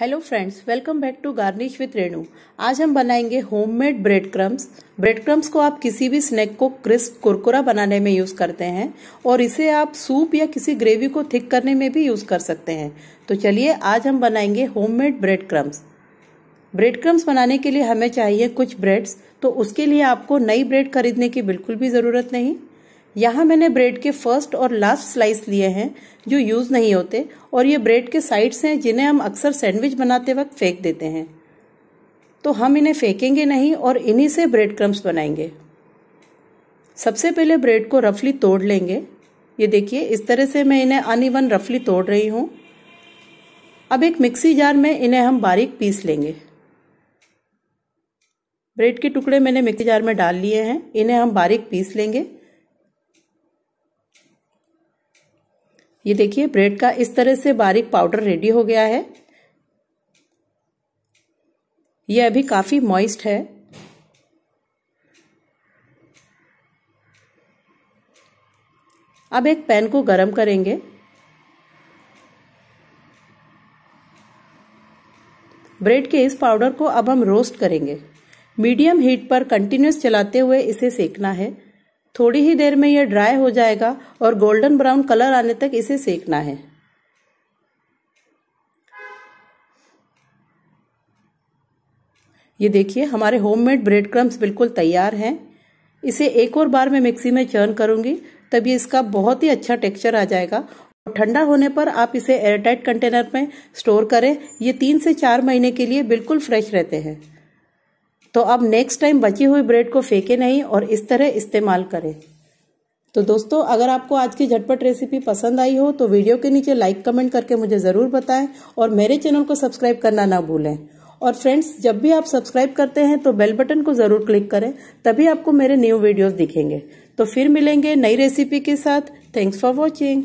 hello friends welcome back to garnish with Renu आज हम बनाएंगे homemade bread crumbs bread crumbs को आप किसी भी स्नैक को क्रिस्प कुरकुरा बनाने में यूज़ करते हैं और इसे आप सूप या किसी ग्रेवी को थिक करने में भी यूज़ कर सकते हैं तो चलिए आज हम बनाएंगे homemade bread crumbs bread crumbs बनाने के लिए हमें चाहिए कुछ ब्रेड्स तो उसके लिए आपको नई ब्रेड खरीदने की बिल्कुल भी ज़रूरत नहीं यहाँ मैंने ब्रेड के फर्स्ट और लास्ट स्लाइस लिए हैं जो यूज़ नहीं होते और ये ब्रेड के साइड्स हैं जिन्हें हम अक्सर सैंडविच बनाते वक्त फेंक देते हैं तो हम इन्हें फेंकेंगे नहीं और इन्हीं से ब्रेड क्रम्स बनाएंगे सबसे पहले ब्रेड को रफली तोड़ लेंगे ये देखिए इस तरह से मैं इन्हें अनइवन रफली तोड़ रही हूँ अब एक मिक्सी जार में इन्हें हम बारीक पीस लेंगे ब्रेड के टुकड़े मैंने मिक्सी जार में डाल लिए हैं इन्हें हम बारीक पीस लेंगे ये देखिए ब्रेड का इस तरह से बारीक पाउडर रेडी हो गया है यह अभी काफ़ी मॉइस्ट है अब एक पैन को गरम करेंगे ब्रेड के इस पाउडर को अब हम रोस्ट करेंगे मीडियम हीट पर कंटिन्यूस चलाते हुए इसे सेकना है थोड़ी ही देर में यह ड्राई हो जाएगा और गोल्डन ब्राउन कलर आने तक इसे सेकना है ये देखिए हमारे होममेड ब्रेड क्रम्स बिल्कुल तैयार हैं इसे एक और बार मैं मिक्सी में चर्न करूंगी तब ये इसका बहुत ही अच्छा टेक्सचर आ जाएगा और ठंडा होने पर आप इसे एयरटाइट कंटेनर में स्टोर करें ये तीन से चार महीने के लिए बिल्कुल फ्रेश रहते हैं तो अब नेक्स्ट टाइम बची हुई ब्रेड को फेंके नहीं और इस तरह इस्तेमाल करें तो दोस्तों अगर आपको आज की झटपट रेसिपी पसंद आई हो तो वीडियो के नीचे लाइक कमेंट करके मुझे ज़रूर बताएं और मेरे चैनल को सब्सक्राइब करना ना भूलें और फ्रेंड्स जब भी आप सब्सक्राइब करते हैं तो बेल बटन को ज़रूर क्लिक करें तभी आपको मेरे न्यू वीडियोस दिखेंगे तो फिर मिलेंगे नई रेसिपी के साथ थैंक्स फॉर वॉचिंग